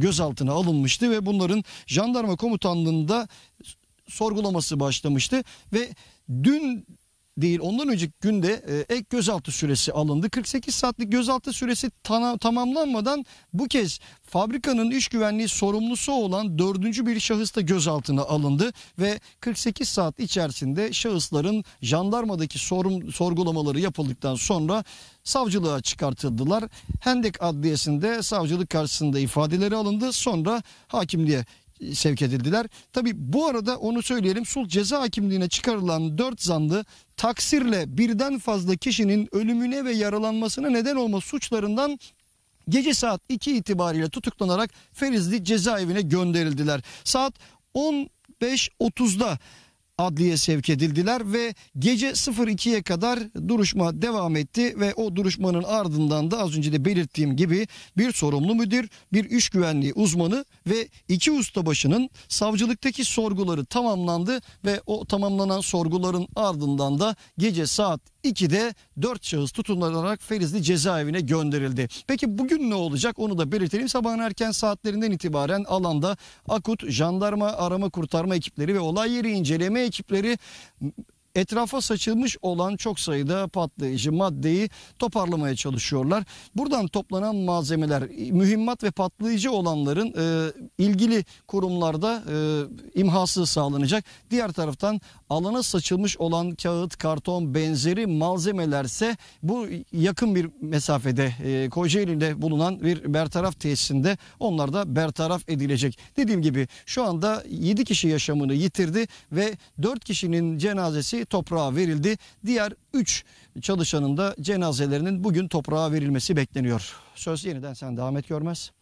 gözaltına alınmıştı ve bunların jandarma komutanlığında sorgulaması başlamıştı ve dün değil ondan önceki günde e, ek gözaltı süresi alındı. 48 saatlik gözaltı süresi tamamlanmadan bu kez fabrikanın iş güvenliği sorumlusu olan dördüncü bir şahıs da gözaltına alındı ve 48 saat içerisinde şahısların jandarmadaki sorum, sorgulamaları yapıldıktan sonra savcılığa çıkartıldılar. Hendek Adliyesi'nde savcılık karşısında ifadeleri alındı. Sonra hakimliğe sevk edildiler. Tabi bu arada onu söyleyelim sulh ceza hakimliğine çıkarılan dört zanlı taksirle birden fazla kişinin ölümüne ve yaralanmasına neden olma suçlarından gece saat 2 itibariyle tutuklanarak Ferizli cezaevine gönderildiler. Saat 15.30'da adliye sevk edildiler ve gece 02'ye kadar duruşma devam etti ve o duruşmanın ardından da az önce de belirttiğim gibi bir sorumlu müdür, bir iş güvenliği uzmanı ve iki ustabaşının savcılıktaki sorguları tamamlandı ve o tamamlanan sorguların ardından da gece saat de dört şahıs tutunularak Felizli cezaevine gönderildi. Peki bugün ne olacak onu da belirtelim. Sabahın erken saatlerinden itibaren alanda AKUT, jandarma arama kurtarma ekipleri ve olay yeri inceleme ekipleri etrafa saçılmış olan çok sayıda patlayıcı maddeyi toparlamaya çalışıyorlar. Buradan toplanan malzemeler mühimmat ve patlayıcı olanların e, ilgili kurumlarda e, imhası sağlanacak. Diğer taraftan alana saçılmış olan kağıt, karton benzeri malzemelerse bu yakın bir mesafede e, Kocaeli'de bulunan bir bertaraf tesisinde onlar da bertaraf edilecek. Dediğim gibi şu anda 7 kişi yaşamını yitirdi ve 4 kişinin cenazesi tanesi toprağa verildi. Diğer 3 çalışanın da cenazelerinin bugün toprağa verilmesi bekleniyor. Söz yeniden sen Ahmet Görmez.